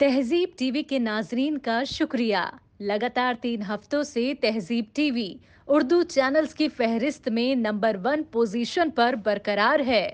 तहजीब टीवी के नाजरीन का शुक्रिया लगातार तीन हफ्तों से तहजीब टीवी उर्दू चैनल्स की फहरिस्त में नंबर वन पोजीशन पर बरकरार है